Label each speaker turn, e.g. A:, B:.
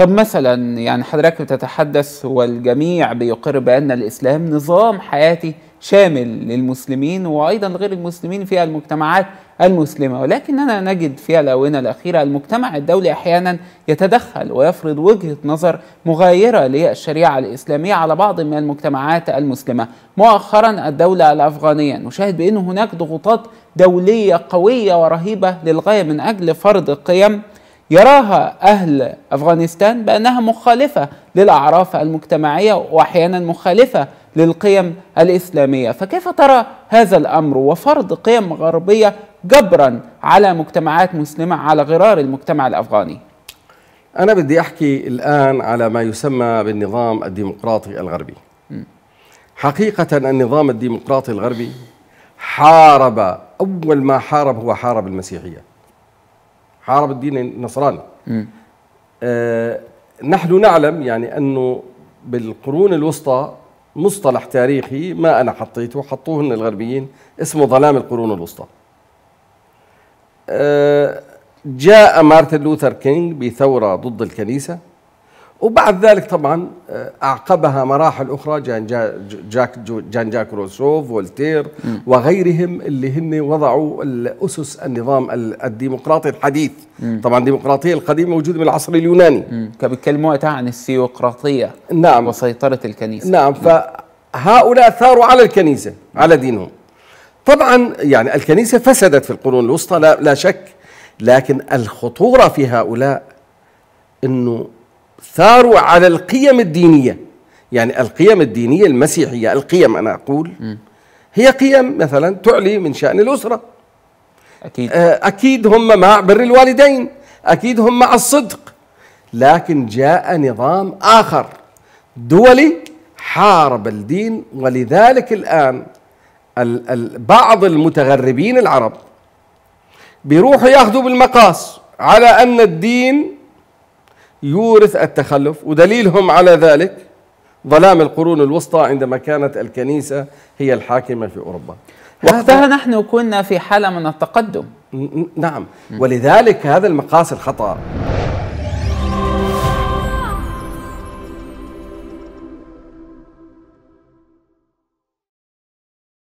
A: طب مثلا يعني حضرتك بتتحدث والجميع بيقر بأن الإسلام نظام حياتي شامل للمسلمين وأيضا غير المسلمين في المجتمعات المسلمة ولكننا نجد في الآونة الأخيرة المجتمع الدولي أحيانا يتدخل ويفرض وجهة نظر مغايرة للشريعة الإسلامية على بعض من المجتمعات المسلمة مؤخرا الدولة الأفغانية نشاهد بأن هناك ضغوطات دولية قوية ورهيبة للغاية من أجل فرض قيم يراها أهل أفغانستان بأنها مخالفة للأعراف المجتمعية وأحيانا مخالفة للقيم الإسلامية فكيف ترى هذا الأمر وفرض قيم غربية جبرا على مجتمعات مسلمة على غرار المجتمع الأفغاني أنا بدي أحكي
B: الآن على ما يسمى بالنظام الديمقراطي الغربي حقيقة النظام الديمقراطي الغربي حارب أول ما حارب هو حارب المسيحية حارب الدين النصراني آه نحن نعلم يعني أنه بالقرون الوسطى مصطلح تاريخي ما أنا حطيته حطوه الغربيين اسمه ظلام القرون الوسطى آه جاء مارتن لوثر كينج بثورة ضد الكنيسة وبعد ذلك طبعا آه، اعقبها مراحل اخرى جان جاك جان جاك روسوف فولتير وغيرهم اللي هن وضعوا اسس النظام الديمقراطي الحديث طبعا الديمقراطيه القديمه موجوده من العصر اليوناني كانوا بيتكلموا وقتها عن السيوقراطيه نعم وسيطره الكنيسه نعم فهؤلاء ثاروا على الكنيسه على دينهم طبعا يعني الكنيسه فسدت في القرون الوسطى لا, لا شك لكن الخطوره في هؤلاء انه ثاروا على القيم الدينية يعني القيم الدينية المسيحية القيم أنا أقول هي قيم مثلا تعلي من شأن الأسرة أكيد آه، أكيد هم مع بر الوالدين أكيد هم مع الصدق لكن جاء نظام آخر دولي حارب الدين ولذلك الآن بعض المتغربين العرب بيروحوا ياخذوا بالمقاس على أن الدين يورث التخلف ودليلهم على ذلك ظلام القرون الوسطى عندما كانت الكنيسة هي الحاكمة في أوروبا وقتها نحن كنا في حالة من التقدم نعم ولذلك هذا المقاس الخطأ